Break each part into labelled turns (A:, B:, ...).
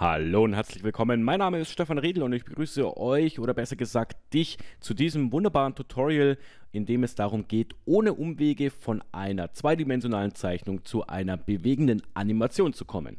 A: Hallo und herzlich willkommen. Mein Name ist Stefan Riedel und ich begrüße euch oder besser gesagt dich zu diesem wunderbaren Tutorial, in dem es darum geht, ohne Umwege von einer zweidimensionalen Zeichnung zu einer bewegenden Animation zu kommen.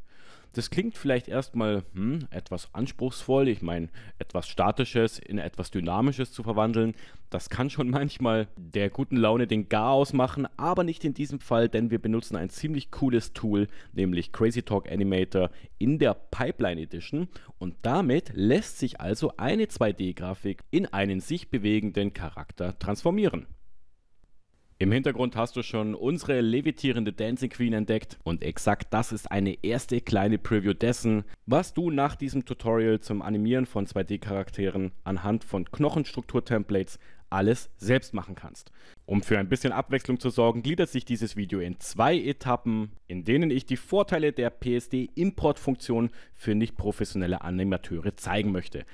A: Das klingt vielleicht erstmal hm, etwas anspruchsvoll. Ich meine, etwas Statisches in etwas Dynamisches zu verwandeln, das kann schon manchmal der guten Laune den Garaus machen, aber nicht in diesem Fall, denn wir benutzen ein ziemlich cooles Tool, nämlich Crazy Talk Animator in der Pipeline Edition und damit lässt sich also eine 2D-Grafik in einen sich bewegenden Charakter transformieren. Im Hintergrund hast du schon unsere levitierende Dancing Queen entdeckt und exakt das ist eine erste kleine Preview dessen, was du nach diesem Tutorial zum Animieren von 2D-Charakteren anhand von Knochenstruktur-Templates alles selbst machen kannst. Um für ein bisschen Abwechslung zu sorgen, gliedert sich dieses Video in zwei Etappen, in denen ich die Vorteile der PSD-Import-Funktion für nicht professionelle Animateure zeigen möchte.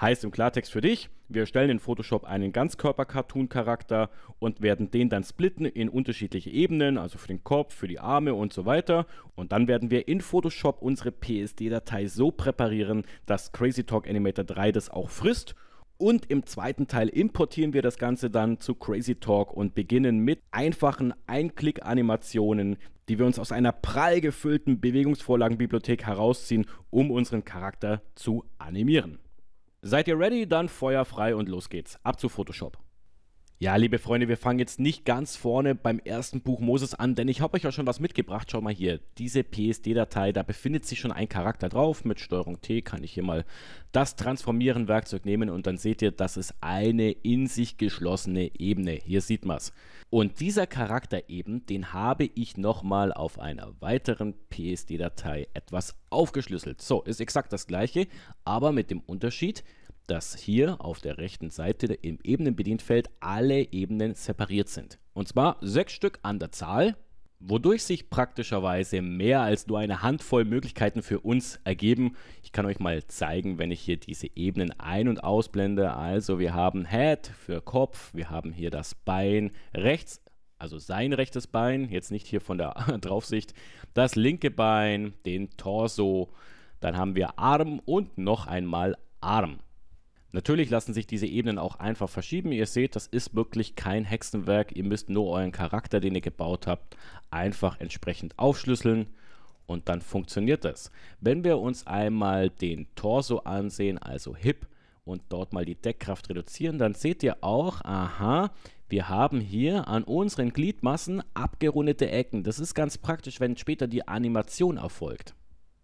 A: Heißt im Klartext für dich, wir erstellen in Photoshop einen Ganzkörper-Cartoon-Charakter und werden den dann splitten in unterschiedliche Ebenen, also für den Kopf, für die Arme und so weiter. Und dann werden wir in Photoshop unsere PSD-Datei so präparieren, dass Crazy Talk Animator 3 das auch frisst. Und im zweiten Teil importieren wir das Ganze dann zu Crazy Talk und beginnen mit einfachen ein klick animationen die wir uns aus einer prall gefüllten Bewegungsvorlagenbibliothek herausziehen, um unseren Charakter zu animieren. Seid ihr ready? Dann Feuer frei und los geht's. Ab zu Photoshop. Ja, liebe Freunde, wir fangen jetzt nicht ganz vorne beim ersten Buch Moses an, denn ich habe euch ja schon was mitgebracht. Schau mal hier, diese PSD-Datei, da befindet sich schon ein Charakter drauf. Mit strg T kann ich hier mal das Transformieren-Werkzeug nehmen und dann seht ihr, das ist eine in sich geschlossene Ebene. Hier sieht man es. Und dieser Charakter eben, den habe ich nochmal auf einer weiteren PSD-Datei etwas aufgeschlüsselt. So, ist exakt das gleiche, aber mit dem Unterschied, dass hier auf der rechten Seite im Ebenenbedienfeld alle Ebenen separiert sind. Und zwar sechs Stück an der Zahl, wodurch sich praktischerweise mehr als nur eine Handvoll Möglichkeiten für uns ergeben. Ich kann euch mal zeigen, wenn ich hier diese Ebenen ein- und ausblende. Also wir haben Head für Kopf, wir haben hier das Bein rechts, also sein rechtes Bein, jetzt nicht hier von der Draufsicht, das linke Bein, den Torso, dann haben wir Arm und noch einmal Arm. Natürlich lassen sich diese Ebenen auch einfach verschieben. Ihr seht, das ist wirklich kein Hexenwerk. Ihr müsst nur euren Charakter, den ihr gebaut habt, einfach entsprechend aufschlüsseln und dann funktioniert das. Wenn wir uns einmal den Torso ansehen, also Hip, und dort mal die Deckkraft reduzieren, dann seht ihr auch, aha, wir haben hier an unseren Gliedmassen abgerundete Ecken. Das ist ganz praktisch, wenn später die Animation erfolgt.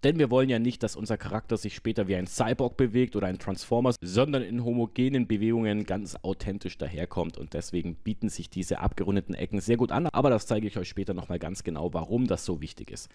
A: Denn wir wollen ja nicht, dass unser Charakter sich später wie ein Cyborg bewegt oder ein Transformers, sondern in homogenen Bewegungen ganz authentisch daherkommt. Und deswegen bieten sich diese abgerundeten Ecken sehr gut an. Aber das zeige ich euch später nochmal ganz genau, warum das so wichtig ist.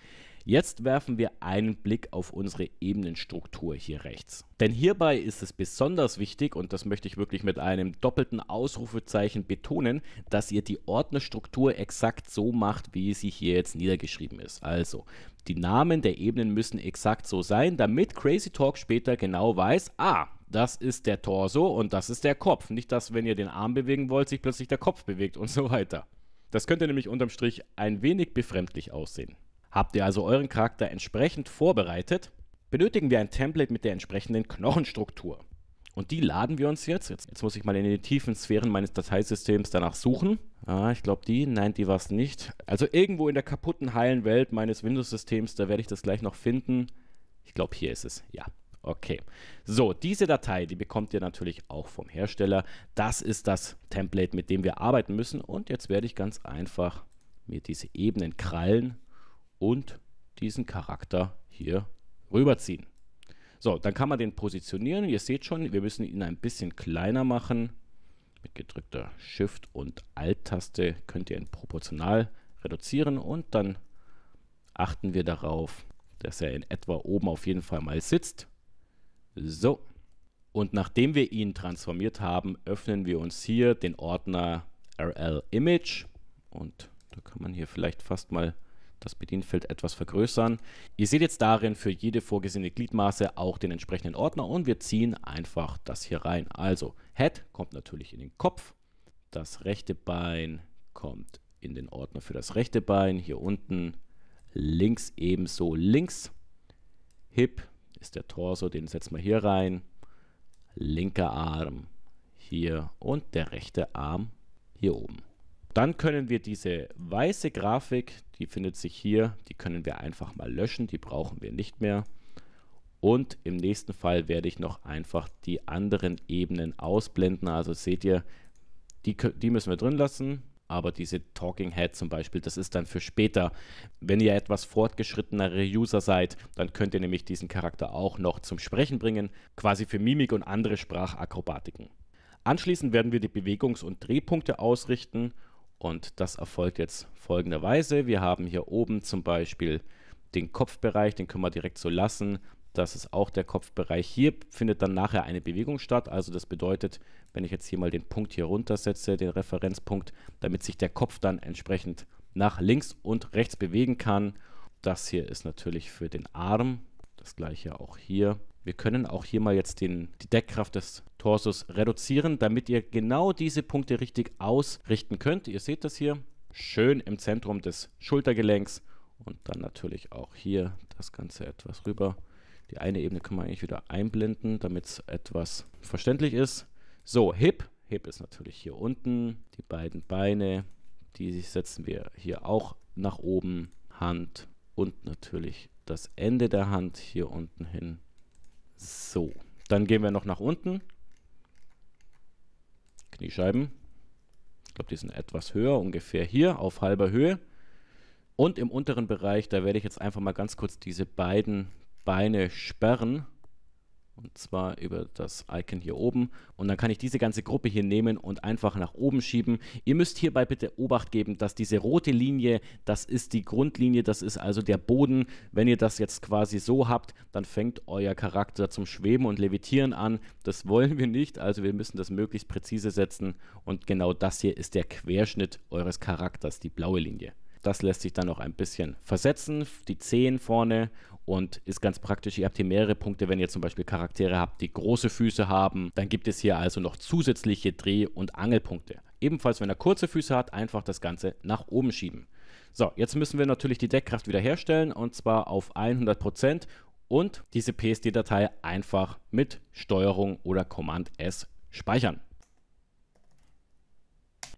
A: Jetzt werfen wir einen Blick auf unsere Ebenenstruktur hier rechts. Denn hierbei ist es besonders wichtig, und das möchte ich wirklich mit einem doppelten Ausrufezeichen betonen, dass ihr die Ordnerstruktur exakt so macht, wie sie hier jetzt niedergeschrieben ist. Also, die Namen der Ebenen müssen exakt so sein, damit Crazy Talk später genau weiß, ah, das ist der Torso und das ist der Kopf. Nicht, dass, wenn ihr den Arm bewegen wollt, sich plötzlich der Kopf bewegt und so weiter. Das könnte nämlich unterm Strich ein wenig befremdlich aussehen. Habt ihr also euren Charakter entsprechend vorbereitet, benötigen wir ein Template mit der entsprechenden Knochenstruktur. Und die laden wir uns jetzt. jetzt. jetzt muss ich mal in den tiefen Sphären meines Dateisystems danach suchen. Ah, ich glaube die. Nein, die war es nicht. Also irgendwo in der kaputten, heilen Welt meines Windows-Systems, da werde ich das gleich noch finden. Ich glaube, hier ist es. Ja. Okay. So, diese Datei, die bekommt ihr natürlich auch vom Hersteller. Das ist das Template, mit dem wir arbeiten müssen. Und jetzt werde ich ganz einfach mir diese Ebenen krallen und diesen Charakter hier rüberziehen. So, dann kann man den positionieren. Ihr seht schon, wir müssen ihn ein bisschen kleiner machen. Mit gedrückter Shift- und Alt-Taste könnt ihr ihn proportional reduzieren und dann achten wir darauf, dass er in etwa oben auf jeden Fall mal sitzt. So. Und nachdem wir ihn transformiert haben, öffnen wir uns hier den Ordner RL Image. Und da kann man hier vielleicht fast mal das Bedienfeld etwas vergrößern. Ihr seht jetzt darin für jede vorgesehene Gliedmaße auch den entsprechenden Ordner und wir ziehen einfach das hier rein. Also Head kommt natürlich in den Kopf, das rechte Bein kommt in den Ordner für das rechte Bein, hier unten links ebenso links. Hip ist der Torso, den setzen wir hier rein. Linker Arm hier und der rechte Arm hier oben. Dann können wir diese weiße Grafik, die findet sich hier, die können wir einfach mal löschen, die brauchen wir nicht mehr. Und im nächsten Fall werde ich noch einfach die anderen Ebenen ausblenden. Also seht ihr, die, die müssen wir drin lassen, aber diese Talking Head zum Beispiel, das ist dann für später. Wenn ihr etwas fortgeschrittenere User seid, dann könnt ihr nämlich diesen Charakter auch noch zum Sprechen bringen, quasi für Mimik und andere Sprachakrobatiken. Anschließend werden wir die Bewegungs- und Drehpunkte ausrichten und das erfolgt jetzt folgenderweise. Wir haben hier oben zum Beispiel den Kopfbereich, den können wir direkt so lassen. Das ist auch der Kopfbereich. Hier findet dann nachher eine Bewegung statt. Also das bedeutet, wenn ich jetzt hier mal den Punkt hier runtersetze, den Referenzpunkt, damit sich der Kopf dann entsprechend nach links und rechts bewegen kann. Das hier ist natürlich für den Arm. Das gleiche auch hier. Wir können auch hier mal jetzt den, die Deckkraft des Torsos reduzieren, damit ihr genau diese Punkte richtig ausrichten könnt. Ihr seht das hier schön im Zentrum des Schultergelenks und dann natürlich auch hier das Ganze etwas rüber. Die eine Ebene kann man eigentlich wieder einblenden, damit es etwas verständlich ist. So, Hip. Hip ist natürlich hier unten. Die beiden Beine, die setzen wir hier auch nach oben. Hand und natürlich das Ende der Hand hier unten hin. So, dann gehen wir noch nach unten. Kniescheiben. Ich glaube, die sind etwas höher, ungefähr hier auf halber Höhe. Und im unteren Bereich, da werde ich jetzt einfach mal ganz kurz diese beiden Beine sperren. Und zwar über das Icon hier oben. Und dann kann ich diese ganze Gruppe hier nehmen und einfach nach oben schieben. Ihr müsst hierbei bitte Obacht geben, dass diese rote Linie, das ist die Grundlinie, das ist also der Boden. Wenn ihr das jetzt quasi so habt, dann fängt euer Charakter zum Schweben und Levitieren an. Das wollen wir nicht, also wir müssen das möglichst präzise setzen. Und genau das hier ist der Querschnitt eures Charakters, die blaue Linie. Das lässt sich dann noch ein bisschen versetzen. Die Zehen vorne und ist ganz praktisch. Ihr habt hier mehrere Punkte, wenn ihr zum Beispiel Charaktere habt, die große Füße haben, dann gibt es hier also noch zusätzliche Dreh- und Angelpunkte. Ebenfalls, wenn er kurze Füße hat, einfach das Ganze nach oben schieben. So, jetzt müssen wir natürlich die Deckkraft wiederherstellen und zwar auf 100% und diese PSD-Datei einfach mit Steuerung oder Command S speichern.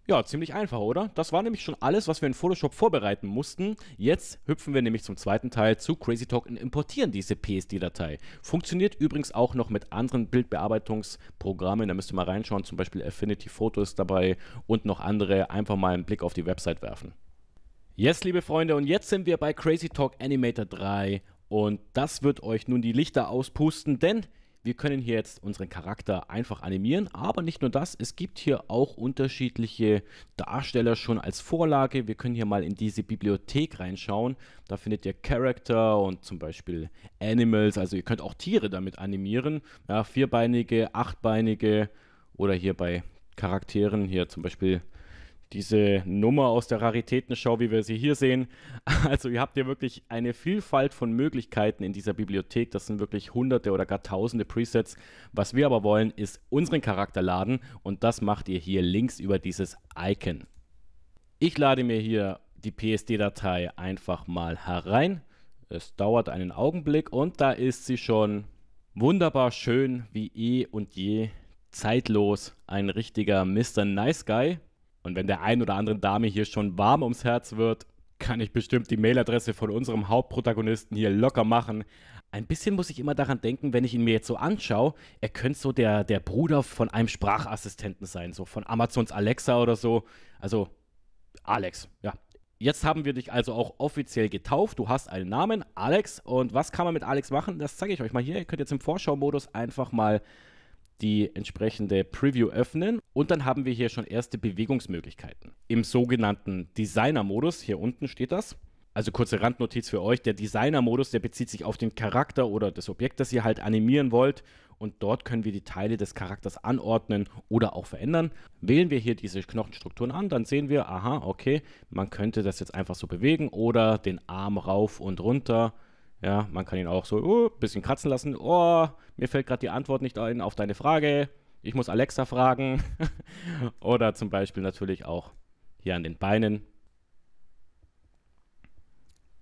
A: Ja, ziemlich einfach, oder? Das war nämlich schon alles, was wir in Photoshop vorbereiten mussten. Jetzt hüpfen wir nämlich zum zweiten Teil zu Crazy Talk und importieren diese PSD-Datei. Funktioniert übrigens auch noch mit anderen Bildbearbeitungsprogrammen. Da müsst ihr mal reinschauen, zum Beispiel Affinity Photo ist dabei und noch andere. Einfach mal einen Blick auf die Website werfen. Yes, liebe Freunde, und jetzt sind wir bei Crazy Talk Animator 3 und das wird euch nun die Lichter auspusten, denn wir können hier jetzt unseren Charakter einfach animieren, aber nicht nur das, es gibt hier auch unterschiedliche Darsteller schon als Vorlage. Wir können hier mal in diese Bibliothek reinschauen. Da findet ihr Character und zum Beispiel Animals, also ihr könnt auch Tiere damit animieren. Ja, vierbeinige, achtbeinige oder hier bei Charakteren, hier zum Beispiel diese Nummer aus der Raritätenschau, wie wir sie hier sehen. Also ihr habt hier wirklich eine Vielfalt von Möglichkeiten in dieser Bibliothek. Das sind wirklich hunderte oder gar tausende Presets. Was wir aber wollen, ist unseren Charakter laden und das macht ihr hier links über dieses Icon. Ich lade mir hier die PSD-Datei einfach mal herein. Es dauert einen Augenblick und da ist sie schon wunderbar schön wie eh und je zeitlos. Ein richtiger Mr. Nice Guy. Und wenn der ein oder anderen Dame hier schon warm ums Herz wird, kann ich bestimmt die Mailadresse von unserem Hauptprotagonisten hier locker machen. Ein bisschen muss ich immer daran denken, wenn ich ihn mir jetzt so anschaue, er könnte so der, der Bruder von einem Sprachassistenten sein, so von Amazons Alexa oder so. Also Alex, ja. Jetzt haben wir dich also auch offiziell getauft. Du hast einen Namen, Alex. Und was kann man mit Alex machen? Das zeige ich euch mal hier. Ihr könnt jetzt im Vorschau-Modus einfach mal die entsprechende Preview öffnen und dann haben wir hier schon erste Bewegungsmöglichkeiten. Im sogenannten Designer-Modus, hier unten steht das. Also kurze Randnotiz für euch, der Designer-Modus, der bezieht sich auf den Charakter oder das Objekt, das ihr halt animieren wollt und dort können wir die Teile des Charakters anordnen oder auch verändern. Wählen wir hier diese Knochenstrukturen an, dann sehen wir, aha, okay, man könnte das jetzt einfach so bewegen oder den Arm rauf und runter ja, man kann ihn auch so ein uh, oh, bisschen kratzen lassen. Oh, mir fällt gerade die Antwort nicht ein auf deine Frage. Ich muss Alexa fragen. Oder zum Beispiel natürlich auch hier an den Beinen.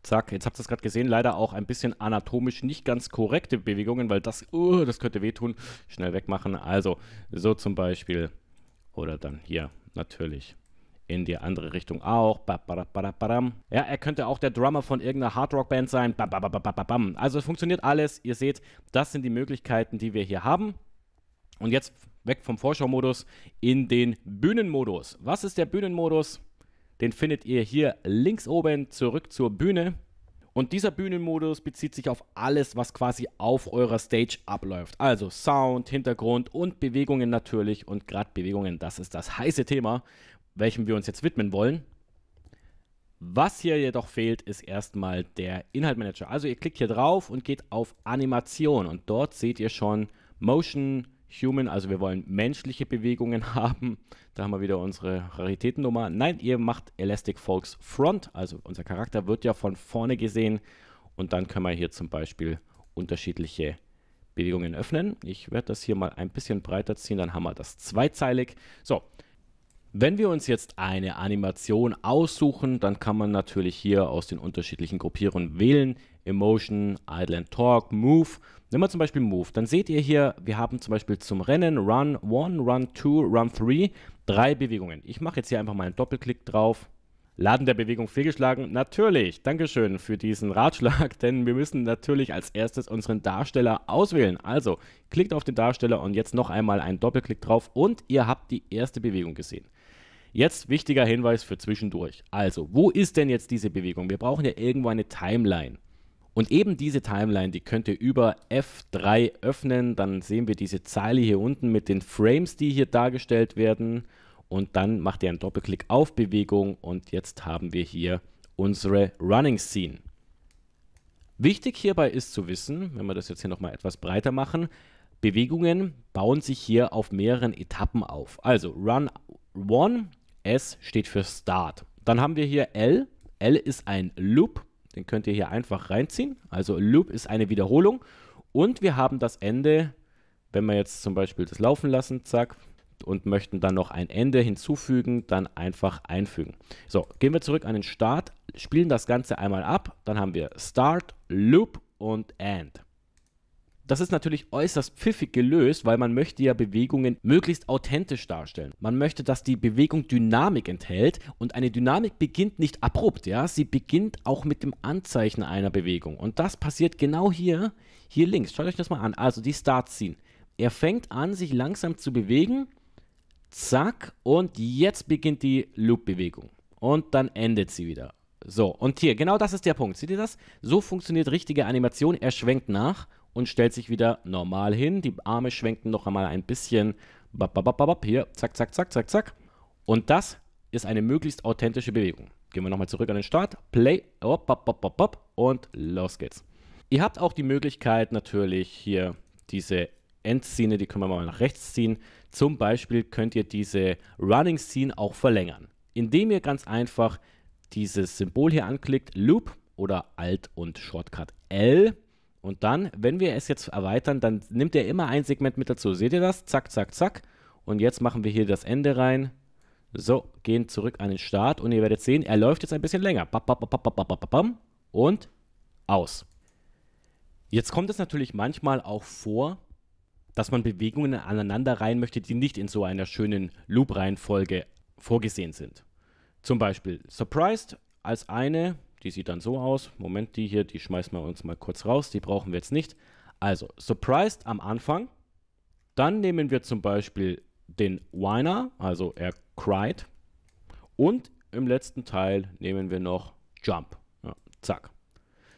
A: Zack, jetzt habt ihr es gerade gesehen, leider auch ein bisschen anatomisch nicht ganz korrekte Bewegungen, weil das, uh, das könnte wehtun. Schnell wegmachen. Also, so zum Beispiel. Oder dann hier natürlich in die andere Richtung auch. Ja, er könnte auch der Drummer von irgendeiner Hardrock-Band sein. Also es funktioniert alles. Ihr seht, das sind die Möglichkeiten, die wir hier haben. Und jetzt weg vom Vorschau-Modus in den Bühnenmodus. Was ist der Bühnenmodus? Den findet ihr hier links oben zurück zur Bühne. Und dieser Bühnenmodus bezieht sich auf alles, was quasi auf eurer Stage abläuft. Also Sound, Hintergrund und Bewegungen natürlich. Und gerade Bewegungen, das ist das heiße Thema welchem wir uns jetzt widmen wollen. Was hier jedoch fehlt, ist erstmal der Inhaltmanager. Also ihr klickt hier drauf und geht auf Animation und dort seht ihr schon Motion Human, also wir wollen menschliche Bewegungen haben. Da haben wir wieder unsere Raritätennummer. Nein, ihr macht Elastic Folks Front, also unser Charakter wird ja von vorne gesehen und dann können wir hier zum Beispiel unterschiedliche Bewegungen öffnen. Ich werde das hier mal ein bisschen breiter ziehen, dann haben wir das zweizeilig. So, wenn wir uns jetzt eine Animation aussuchen, dann kann man natürlich hier aus den unterschiedlichen Gruppierungen wählen. Emotion, Idle and Talk, Move. Nehmen wir zum Beispiel Move. Dann seht ihr hier, wir haben zum Beispiel zum Rennen Run 1, Run 2, Run 3, drei Bewegungen. Ich mache jetzt hier einfach mal einen Doppelklick drauf. Laden der Bewegung fehlgeschlagen? Natürlich. Dankeschön für diesen Ratschlag, denn wir müssen natürlich als erstes unseren Darsteller auswählen. Also klickt auf den Darsteller und jetzt noch einmal einen Doppelklick drauf und ihr habt die erste Bewegung gesehen. Jetzt wichtiger Hinweis für zwischendurch. Also, wo ist denn jetzt diese Bewegung? Wir brauchen ja irgendwo eine Timeline. Und eben diese Timeline, die könnt ihr über F3 öffnen. Dann sehen wir diese Zeile hier unten mit den Frames, die hier dargestellt werden. Und dann macht ihr einen Doppelklick auf Bewegung und jetzt haben wir hier unsere Running Scene. Wichtig hierbei ist zu wissen, wenn wir das jetzt hier nochmal etwas breiter machen, Bewegungen bauen sich hier auf mehreren Etappen auf. Also Run 1 S steht für Start. Dann haben wir hier L. L ist ein Loop. Den könnt ihr hier einfach reinziehen. Also Loop ist eine Wiederholung. Und wir haben das Ende, wenn wir jetzt zum Beispiel das laufen lassen, zack, und möchten dann noch ein Ende hinzufügen, dann einfach einfügen. So, gehen wir zurück an den Start, spielen das Ganze einmal ab. Dann haben wir Start, Loop und End. Das ist natürlich äußerst pfiffig gelöst, weil man möchte ja Bewegungen möglichst authentisch darstellen. Man möchte, dass die Bewegung Dynamik enthält und eine Dynamik beginnt nicht abrupt, ja, sie beginnt auch mit dem Anzeichen einer Bewegung und das passiert genau hier, hier links. Schaut euch das mal an. Also die Start Scene. Er fängt an, sich langsam zu bewegen. Zack und jetzt beginnt die Loop Bewegung und dann endet sie wieder. So, und hier, genau das ist der Punkt. Seht ihr das? So funktioniert richtige Animation. Er schwenkt nach und stellt sich wieder normal hin. Die Arme schwenken noch einmal ein bisschen. Hier, zack, zack, zack, zack, zack. Und das ist eine möglichst authentische Bewegung. Gehen wir nochmal zurück an den Start. Play. Op, op, op, op, op, und los geht's. Ihr habt auch die Möglichkeit natürlich hier diese Endszene, die können wir mal nach rechts ziehen. Zum Beispiel könnt ihr diese Running Scene auch verlängern, indem ihr ganz einfach dieses Symbol hier anklickt, Loop oder Alt und Shortcut L und dann, wenn wir es jetzt erweitern, dann nimmt er immer ein Segment mit dazu. Seht ihr das? Zack, zack, zack. Und jetzt machen wir hier das Ende rein. So, gehen zurück an den Start und ihr werdet sehen, er läuft jetzt ein bisschen länger. Und aus. Jetzt kommt es natürlich manchmal auch vor, dass man Bewegungen aneinander rein möchte, die nicht in so einer schönen Loop-Reihenfolge vorgesehen sind. Zum Beispiel Surprised als eine die sieht dann so aus. Moment, die hier, die schmeißen wir uns mal kurz raus. Die brauchen wir jetzt nicht. Also, surprised am Anfang. Dann nehmen wir zum Beispiel den Whiner, also er cried. Und im letzten Teil nehmen wir noch Jump. Ja, zack.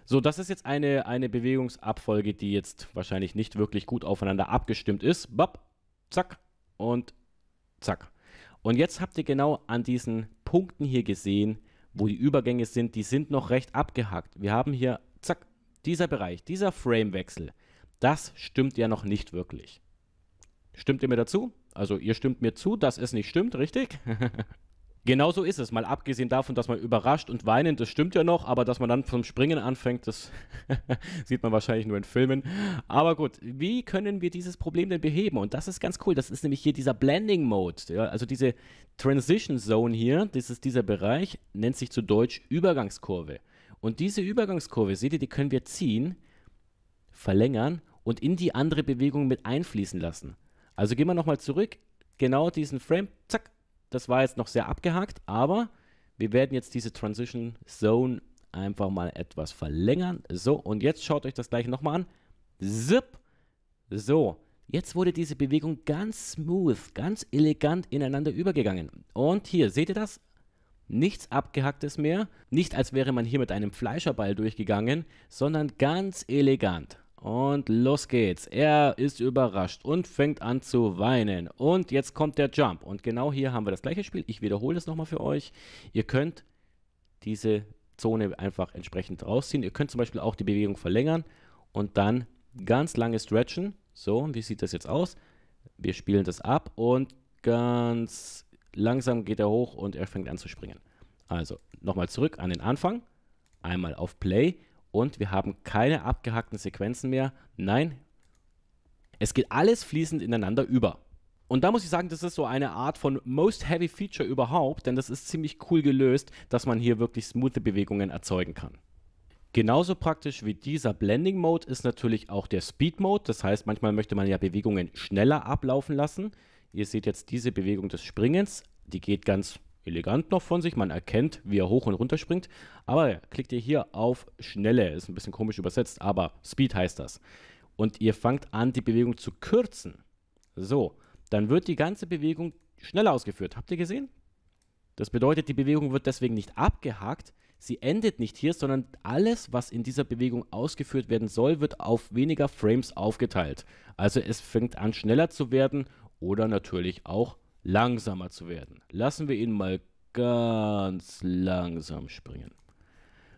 A: So, das ist jetzt eine, eine Bewegungsabfolge, die jetzt wahrscheinlich nicht wirklich gut aufeinander abgestimmt ist. Bap, zack und zack. Und jetzt habt ihr genau an diesen Punkten hier gesehen, wo die Übergänge sind, die sind noch recht abgehackt. Wir haben hier, zack, dieser Bereich, dieser Framewechsel, das stimmt ja noch nicht wirklich. Stimmt ihr mir dazu? Also ihr stimmt mir zu, dass es nicht stimmt, richtig? Genau so ist es. Mal abgesehen davon, dass man überrascht und weinend, das stimmt ja noch, aber dass man dann vom Springen anfängt, das sieht man wahrscheinlich nur in Filmen. Aber gut, wie können wir dieses Problem denn beheben? Und das ist ganz cool. Das ist nämlich hier dieser Blending Mode, ja, also diese Transition Zone hier, das ist dieser Bereich, nennt sich zu Deutsch Übergangskurve. Und diese Übergangskurve, seht ihr, die können wir ziehen, verlängern und in die andere Bewegung mit einfließen lassen. Also gehen wir nochmal zurück, genau diesen Frame, zack, das war jetzt noch sehr abgehakt, aber wir werden jetzt diese Transition Zone einfach mal etwas verlängern. So, und jetzt schaut euch das gleich nochmal an. Zip. So, jetzt wurde diese Bewegung ganz smooth, ganz elegant ineinander übergegangen. Und hier, seht ihr das? Nichts abgehacktes mehr. Nicht als wäre man hier mit einem Fleischerball durchgegangen, sondern ganz elegant. Und los geht's. Er ist überrascht und fängt an zu weinen. Und jetzt kommt der Jump. Und genau hier haben wir das gleiche Spiel. Ich wiederhole das nochmal für euch. Ihr könnt diese Zone einfach entsprechend rausziehen. Ihr könnt zum Beispiel auch die Bewegung verlängern und dann ganz lange stretchen. So, wie sieht das jetzt aus? Wir spielen das ab und ganz langsam geht er hoch und er fängt an zu springen. Also nochmal zurück an den Anfang. Einmal auf Play und wir haben keine abgehackten Sequenzen mehr. Nein, es geht alles fließend ineinander über. Und da muss ich sagen, das ist so eine Art von Most Heavy Feature überhaupt, denn das ist ziemlich cool gelöst, dass man hier wirklich smooth Bewegungen erzeugen kann. Genauso praktisch wie dieser Blending Mode ist natürlich auch der Speed Mode. Das heißt, manchmal möchte man ja Bewegungen schneller ablaufen lassen. Ihr seht jetzt diese Bewegung des Springens, die geht ganz elegant noch von sich. Man erkennt, wie er hoch und runter springt. Aber klickt ihr hier auf Schnelle, ist ein bisschen komisch übersetzt, aber Speed heißt das. Und ihr fangt an, die Bewegung zu kürzen. So, dann wird die ganze Bewegung schneller ausgeführt. Habt ihr gesehen? Das bedeutet, die Bewegung wird deswegen nicht abgehakt. Sie endet nicht hier, sondern alles, was in dieser Bewegung ausgeführt werden soll, wird auf weniger Frames aufgeteilt. Also es fängt an, schneller zu werden oder natürlich auch langsamer zu werden. Lassen wir ihn mal ganz langsam springen.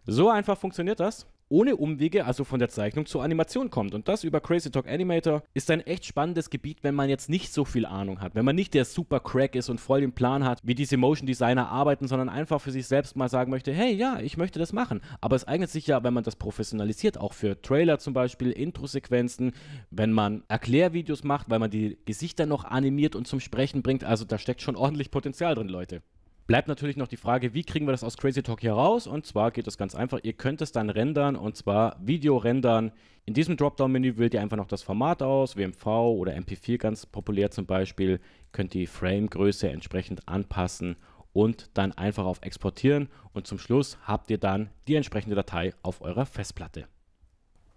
A: So einfach funktioniert das ohne Umwege, also von der Zeichnung zur Animation kommt. Und das über Crazy Talk Animator ist ein echt spannendes Gebiet, wenn man jetzt nicht so viel Ahnung hat. Wenn man nicht der super Crack ist und voll den Plan hat, wie diese Motion Designer arbeiten, sondern einfach für sich selbst mal sagen möchte, hey, ja, ich möchte das machen. Aber es eignet sich ja, wenn man das professionalisiert, auch für Trailer zum Beispiel, Intro-Sequenzen, wenn man Erklärvideos macht, weil man die Gesichter noch animiert und zum Sprechen bringt. Also da steckt schon ordentlich Potenzial drin, Leute. Bleibt natürlich noch die Frage, wie kriegen wir das aus Crazy Talk hier raus? Und zwar geht das ganz einfach. Ihr könnt es dann rendern und zwar Video rendern. In diesem Dropdown-Menü wählt ihr einfach noch das Format aus, WMV oder MP4 ganz populär zum Beispiel. Könnt die Frame-Größe entsprechend anpassen und dann einfach auf Exportieren. Und zum Schluss habt ihr dann die entsprechende Datei auf eurer Festplatte.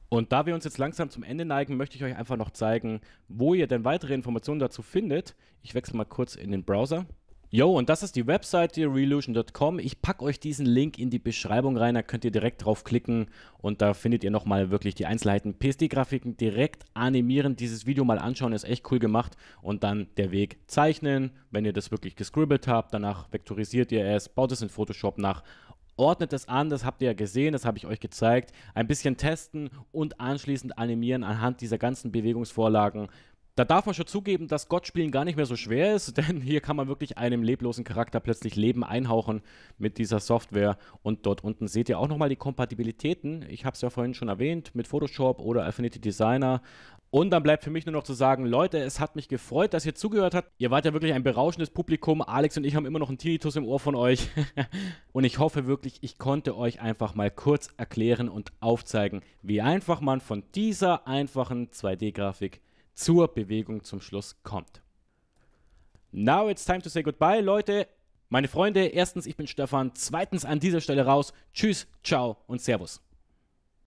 A: Und da wir uns jetzt langsam zum Ende neigen, möchte ich euch einfach noch zeigen, wo ihr denn weitere Informationen dazu findet. Ich wechsle mal kurz in den Browser. Jo, und das ist die Webseite relution.com. Ich packe euch diesen Link in die Beschreibung rein, da könnt ihr direkt drauf klicken und da findet ihr nochmal wirklich die Einzelheiten. PSD-Grafiken direkt animieren, dieses Video mal anschauen, ist echt cool gemacht und dann der Weg zeichnen, wenn ihr das wirklich gescribbelt habt, danach vektorisiert ihr es, baut es in Photoshop nach ordnet es an, das habt ihr ja gesehen, das habe ich euch gezeigt. Ein bisschen testen und anschließend animieren anhand dieser ganzen Bewegungsvorlagen. Da darf man schon zugeben, dass Gott spielen gar nicht mehr so schwer ist, denn hier kann man wirklich einem leblosen Charakter plötzlich Leben einhauchen mit dieser Software. Und dort unten seht ihr auch nochmal die Kompatibilitäten. Ich habe es ja vorhin schon erwähnt mit Photoshop oder Affinity Designer. Und dann bleibt für mich nur noch zu sagen, Leute, es hat mich gefreut, dass ihr zugehört habt. Ihr wart ja wirklich ein berauschendes Publikum. Alex und ich haben immer noch einen Tinnitus im Ohr von euch. und ich hoffe wirklich, ich konnte euch einfach mal kurz erklären und aufzeigen, wie einfach man von dieser einfachen 2D-Grafik zur Bewegung zum Schluss kommt. Now it's time to say goodbye, Leute. Meine Freunde, erstens, ich bin Stefan. Zweitens, an dieser Stelle raus. Tschüss, ciao und Servus.